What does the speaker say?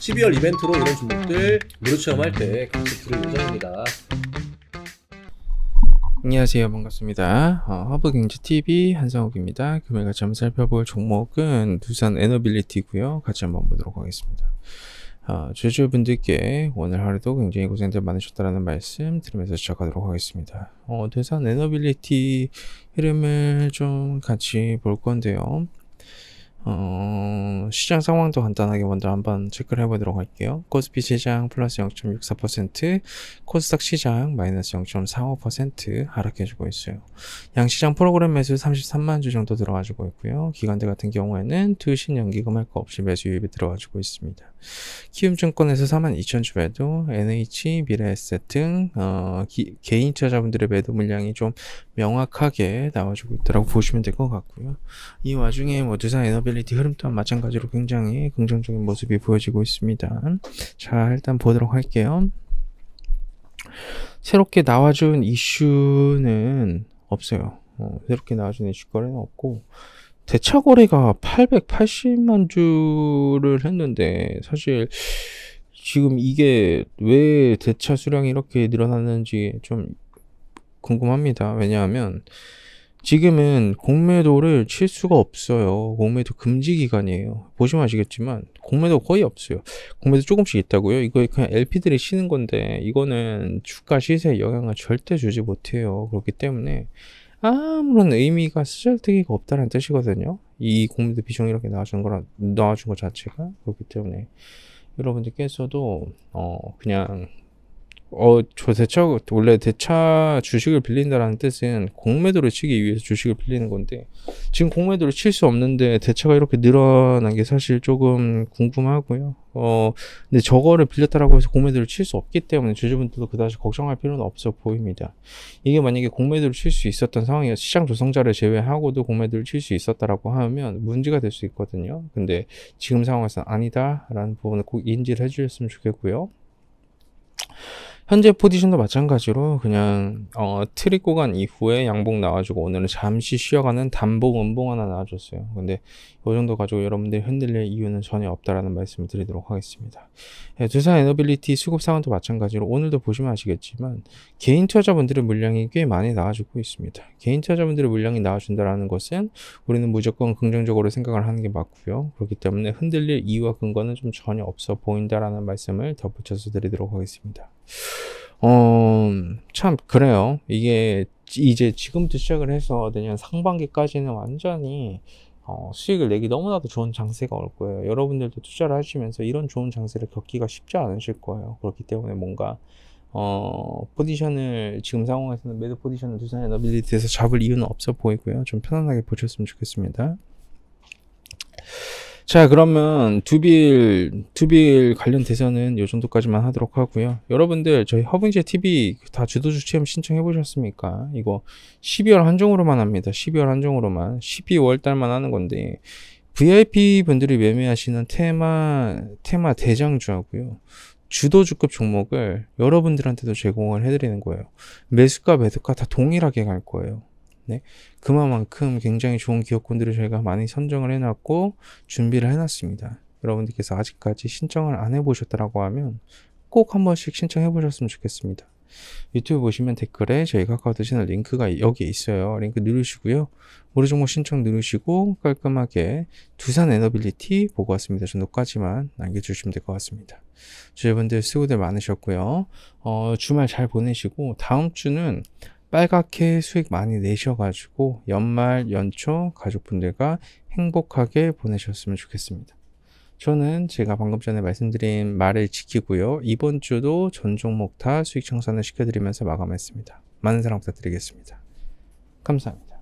12월 이벤트로 이런 종목들 무료 체험할 때 같이 들을 예정입니다. 안녕하세요 반갑습니다 어, 허브경제TV 한상욱입니다 금일 같이 한번 살펴볼 종목은 두산 에너빌리티고요 같이 한번 보도록 하겠습니다 어, 주주분들께 오늘 하루도 굉장히 고생들 많으셨다라는 말씀 드리면서 시작하도록 하겠습니다 어, 두산 에너빌리티 흐름을 좀 같이 볼 건데요 어, 시장 상황도 간단하게 먼저 한번 체크를 해보도록 할게요. 코스피 시장 플러스 0.64%, 코스닥 시장 마이너스 0.45% 하락해주고 있어요. 양시장 프로그램 매수 33만 주 정도 들어가지고 있고요. 기관들 같은 경우에는 투신 연기금 할 거 없이 매수 유입이 들어가지고 있습니다. 키움증권에서 4만 2천 주 매도, NH, 미래에셋 등 어, 기, 개인 투자자분들의 매도 물량이 좀 명확하게 나와주고 있다고 보시면 될 것 같고요. 이 와중에 뭐 두산 에너비 모빌리티 흐름 또한 마찬가지로 굉장히 긍정적인 모습이 보여지고 있습니다. 자, 일단 보도록 할게요. 새롭게 나와준 이슈는 없어요. 어, 새롭게 나와준 이슈 거래는 없고, 대차 거래가 880만 주를 했는데, 사실, 지금 이게 왜 대차 수량이 이렇게 늘어났는지 좀 궁금합니다. 왜냐하면, 지금은 공매도를 칠 수가 없어요. 공매도 금지 기간이에요. 보시면 아시겠지만 공매도 거의 없어요. 공매도 조금씩 있다고요. 이거 그냥 LP들이 치는 건데 이거는 주가 시세에 영향을 절대 주지 못해요. 그렇기 때문에 아무런 의미가 쓰잘데기가 없다는 뜻이거든요. 이 공매도 비중 이렇게 나와준 거라 나와준 것 자체가 그렇기 때문에 여러분들께서도 어 그냥 어, 저 대차, 원래 대차 주식을 빌린다라는 뜻은 공매도를 치기 위해서 주식을 빌리는 건데, 지금 공매도를 칠 수 없는데 대차가 이렇게 늘어난 게 사실 조금 궁금하고요. 어, 근데 저거를 빌렸다라고 해서 공매도를 칠 수 없기 때문에 주주분들도 그다지 걱정할 필요는 없어 보입니다. 이게 만약에 공매도를 칠 수 있었던 상황이어 시장 조성자를 제외하고도 공매도를 칠 수 있었다라고 하면 문제가 될 수 있거든요. 근데 지금 상황에서는 아니다라는 부분을 꼭 인지를 해주셨으면 좋겠고요. 현재 포지션도 마찬가지로 그냥 어, 트리 고간 이후에 양봉 나와주고 오늘은 잠시 쉬어가는 단봉 음봉 하나 나와줬어요. 근데 이 정도 가지고 여러분들이 흔들릴 이유는 전혀 없다라는 말씀을 드리도록 하겠습니다. 예, 두산 에너빌리티 수급 상황도 마찬가지로 오늘도 보시면 아시겠지만 개인 투자자분들의 물량이 꽤 많이 나와주고 있습니다. 개인 투자자분들의 물량이 나와준다라는 것은 우리는 무조건 긍정적으로 생각을 하는 게 맞고요. 그렇기 때문에 흔들릴 이유와 근거는 좀 전혀 없어 보인다라는 말씀을 덧붙여서 드리도록 하겠습니다. 어, 참, 그래요. 이게 이제 지금부터 시작을 해서 내년 상반기까지는 완전히 어, 수익을 내기 너무나도 좋은 장세가 올 거예요. 여러분들도 투자를 하시면서 이런 좋은 장세를 겪기가 쉽지 않으실 거예요. 그렇기 때문에 뭔가 어, 포지션을 지금 상황에서는 매도 포지션을 두산이나 밀리티에서 잡을 이유는 없어 보이고요. 좀 편안하게 보셨으면 좋겠습니다. 자 그러면 두빌 두빌 관련 대사는 요 정도까지만 하도록 하고요 여러분들 저희 허브제 TV 다 주도주 체험 신청해 보셨습니까 이거 12월 한정으로만 합니다 12월 한정으로만 12월 달만 하는 건데 VIP 분들이 매매하시는 테마 테마 대장주 하고요 주도주급 종목을 여러분들한테도 제공을 해드리는 거예요 매수가 매도가 다 동일하게 갈 거예요 네. 그만큼 굉장히 좋은 기업군들을 저희가 많이 선정을 해놨고 준비를 해놨습니다. 여러분들께서 아직까지 신청을 안 해보셨다라고 하면 꼭 한 번씩 신청해 보셨으면 좋겠습니다. 유튜브 보시면 댓글에 저희 카카오톡 채널 링크가 여기에 있어요. 링크 누르시고요. 무료 정보 신청 누르시고 깔끔하게 두산 에너빌리티 보고 왔습니다. 저녹까지만 남겨주시면 될 것 같습니다. 주제분들 수고들 많으셨고요. 어, 주말 잘 보내시고 다음 주는 빨갛게 수익 많이 내셔가지고 연말, 연초 가족분들과 행복하게 보내셨으면 좋겠습니다. 저는 제가 방금 전에 말씀드린 말을 지키고요. 이번 주도 전 종목 다 수익 청산을 시켜드리면서 마감했습니다. 많은 사랑 부탁드리겠습니다. 감사합니다.